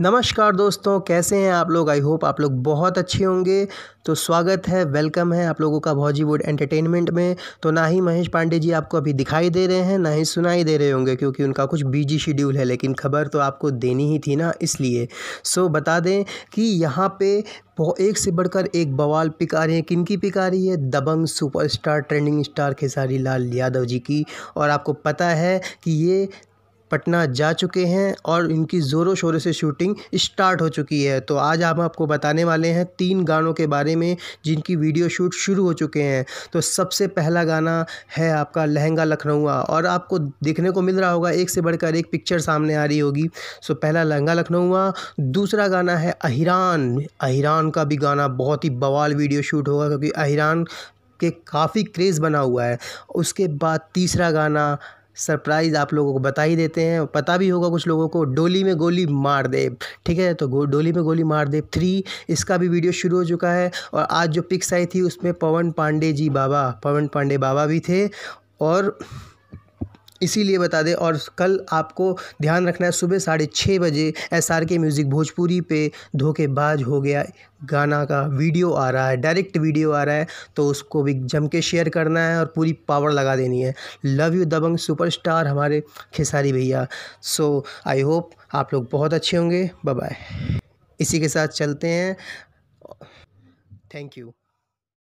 नमस्कार दोस्तों कैसे हैं आप लोग आई होप आप लोग बहुत अच्छे होंगे तो स्वागत है वेलकम है आप लोगों का बॉलीवुड एंटरटेनमेंट में तो ना ही महेश पांडे जी आपको अभी दिखाई दे रहे हैं ना ही सुनाई दे रहे होंगे क्योंकि उनका कुछ बिजी शेड्यूल है लेकिन खबर तो आपको देनी ही थी ना इसलिए सो बता दें कि यहाँ पे एक से बढ़कर एक बवाल पिक आ रही है किन की पिक आ रही है दबंग superstar trending star Khesari Lal Yadav ji की और आपको पता है कि ये पटना जा चुके हैं और इनकी ज़ोरों शोरों से शूटिंग स्टार्ट हो चुकी है तो आज हम आपको बताने वाले हैं तीन गानों के बारे में जिनकी वीडियो शूट शुरू हो चुके हैं तो सबसे पहला गाना है आपका लहंगा लखनऊआ और आपको देखने को मिल रहा होगा एक से बढ़कर एक पिक्चर सामने आ रही होगी सो पहला लहंगा लखनऊआ दूसरा गाना है अहिरान अहिरान का भी गाना बहुत ही बवाल वीडियो शूट होगा क्योंकि अहिरान के काफ़ी क्रेज़ बना हुआ है उसके बाद तीसरा गाना सरप्राइज़ आप लोगों को बता ही देते हैं पता भी होगा कुछ लोगों को डोली में गोली मार दे ठीक है तो डोली में गोली मार दे थ्री इसका भी वीडियो शुरू हो चुका है और आज जो पिक्स आई थी उसमें पवन पांडे जी बाबा पवन पांडे बाबा भी थे और इसीलिए बता दें और कल आपको ध्यान रखना है सुबह साढ़े छः बजे S R K music Bhojpuri पे धोखेबाज हो गया गाना का वीडियो आ रहा है डायरेक्ट वीडियो आ रहा है तो उसको भी जम के शेयर करना है और पूरी पावर लगा देनी है लव यू दबंग सुपरस्टार हमारे खेसारी भैया सो आई होप आप लोग बहुत अच्छे होंगे बाय इसी के साथ चलते हैं थैंक यू